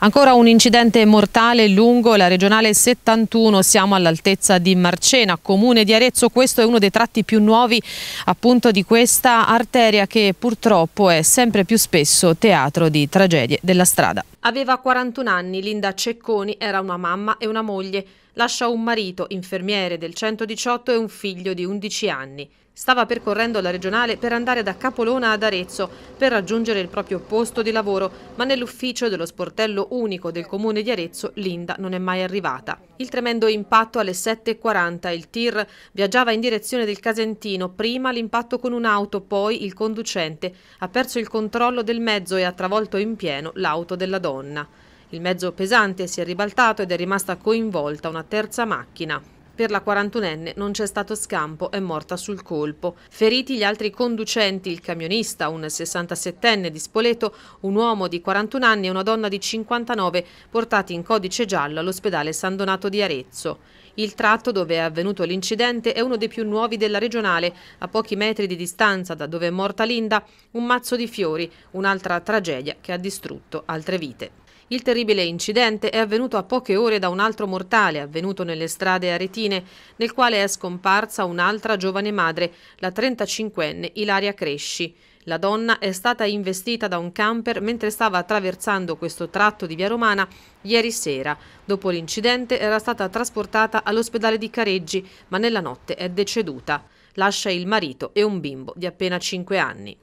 Ancora un incidente mortale lungo la regionale 71, siamo all'altezza di Marcena, comune di Arezzo, questo è uno dei tratti più nuovi appunto di questa arteria che purtroppo è sempre più spesso teatro di tragedie della strada. Aveva 41 anni, Linda Cecconi era una mamma e una moglie lascia un marito, infermiere del 118 e un figlio di 11 anni. Stava percorrendo la regionale per andare da Capolona ad Arezzo per raggiungere il proprio posto di lavoro, ma nell'ufficio dello sportello unico del comune di Arezzo Linda non è mai arrivata. Il tremendo impatto alle 7.40, il tir viaggiava in direzione del Casentino, prima l'impatto con un'auto, poi il conducente ha perso il controllo del mezzo e ha travolto in pieno l'auto della donna. Il mezzo pesante si è ribaltato ed è rimasta coinvolta una terza macchina. Per la 41enne non c'è stato scampo, è morta sul colpo. Feriti gli altri conducenti, il camionista, un 67enne di Spoleto, un uomo di 41 anni e una donna di 59, portati in codice giallo all'ospedale San Donato di Arezzo. Il tratto dove è avvenuto l'incidente è uno dei più nuovi della regionale, a pochi metri di distanza da dove è morta Linda, un mazzo di fiori, un'altra tragedia che ha distrutto altre vite. Il terribile incidente è avvenuto a poche ore da un altro mortale avvenuto nelle strade aretine, nel quale è scomparsa un'altra giovane madre, la 35enne Ilaria Cresci. La donna è stata investita da un camper mentre stava attraversando questo tratto di via Romana ieri sera. Dopo l'incidente era stata trasportata all'ospedale di Careggi, ma nella notte è deceduta. Lascia il marito e un bimbo di appena 5 anni.